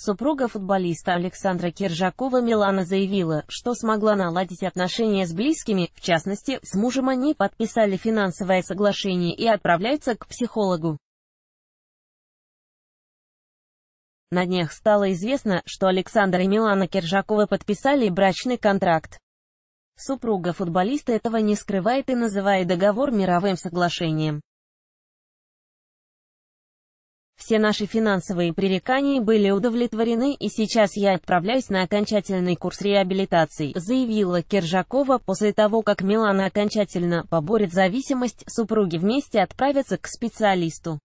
Супруга футболиста Александра Киржакова Милана заявила, что смогла наладить отношения с близкими, в частности, с мужем они подписали финансовое соглашение и отправляются к психологу. На днях стало известно, что Александр и Милана Киржаковы подписали брачный контракт. Супруга футболиста этого не скрывает и называет договор мировым соглашением все наши финансовые пререкания были удовлетворены и сейчас я отправляюсь на окончательный курс реабилитации», заявила Киржакова после того, как Милана окончательно поборет зависимость, супруги вместе отправятся к специалисту.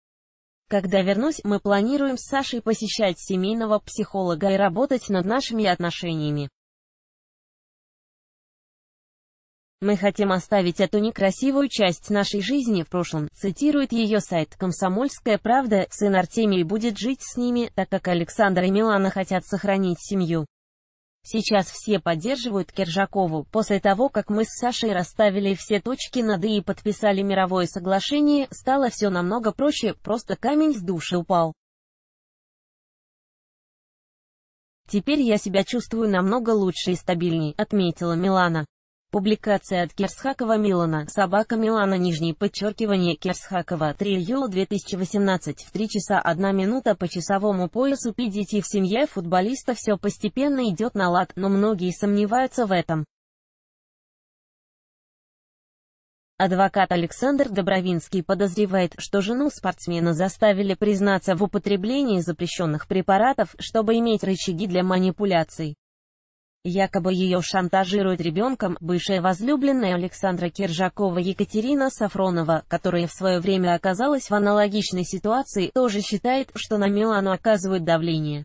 Когда вернусь, мы планируем с Сашей посещать семейного психолога и работать над нашими отношениями. Мы хотим оставить эту некрасивую часть нашей жизни в прошлом, цитирует ее сайт «Комсомольская правда», сын Артемий будет жить с ними, так как Александр и Милана хотят сохранить семью. Сейчас все поддерживают Киржакову, после того, как мы с Сашей расставили все точки над «и» и подписали мировое соглашение, стало все намного проще, просто камень с души упал. «Теперь я себя чувствую намного лучше и стабильнее, отметила Милана. Публикация от Керсхакова Милана, собака Милана, нижнее подчеркивание Керсхакова, 3 июля 2018, в 3 часа 1 минута по часовому поясу PDT в семье футболиста все постепенно идет на лад, но многие сомневаются в этом. Адвокат Александр Добровинский подозревает, что жену спортсмена заставили признаться в употреблении запрещенных препаратов, чтобы иметь рычаги для манипуляций. Якобы ее шантажирует ребенком бывшая возлюбленная Александра Киржакова Екатерина Сафронова, которая в свое время оказалась в аналогичной ситуации, тоже считает, что на Милану оказывают давление.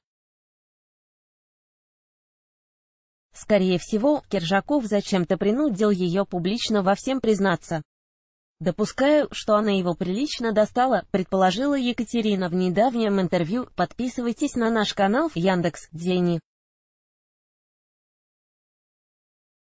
Скорее всего, Киржаков зачем-то принудил ее публично во всем признаться. Допускаю, что она его прилично достала, предположила Екатерина в недавнем интервью. Подписывайтесь на наш канал в Яндекс.Дзене.